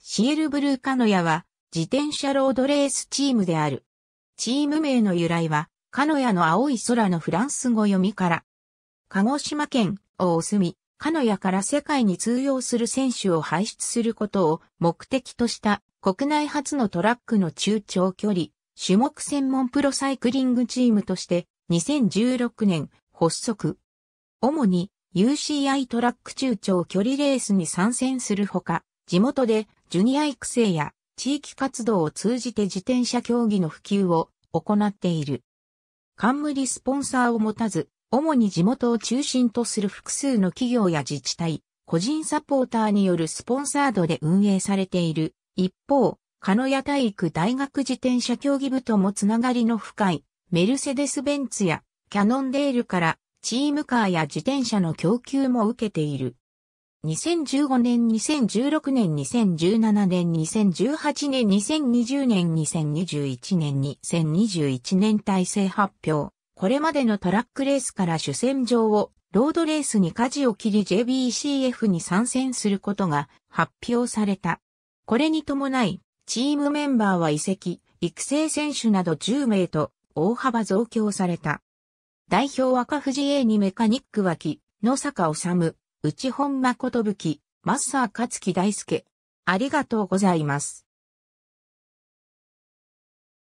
シエルブルーカノヤは自転車ロードレースチームである。チーム名の由来は、カノヤの青い空のフランス語読みから、鹿児島県大隅、カノヤから世界に通用する選手を輩出することを目的とした国内初のトラックの中長距離、種目専門プロサイクリングチームとして2016年発足。主に UCI トラック中長距離レースに参戦するほか、地元でジュニア育成や地域活動を通じて自転車競技の普及を行っている。冠スポンサーを持たず、主に地元を中心とする複数の企業や自治体、個人サポーターによるスポンサードで運営されている。一方、鹿屋体育大学自転車競技部ともつながりの深い、メルセデス・ベンツやキャノンデールからチームカーや自転車の供給も受けている。2015年、2016年、2017年、2018年、2020年、2021年、2021年体制発表。これまでのトラックレースから主戦場を、ロードレースに舵を切り JBCF に参戦することが発表された。これに伴い、チームメンバーは移籍、育成選手など10名と大幅増強された。代表赤藤 A にメカニック脇、野坂治、内本誠、マッサー勝樹大輔。ありがとうございます。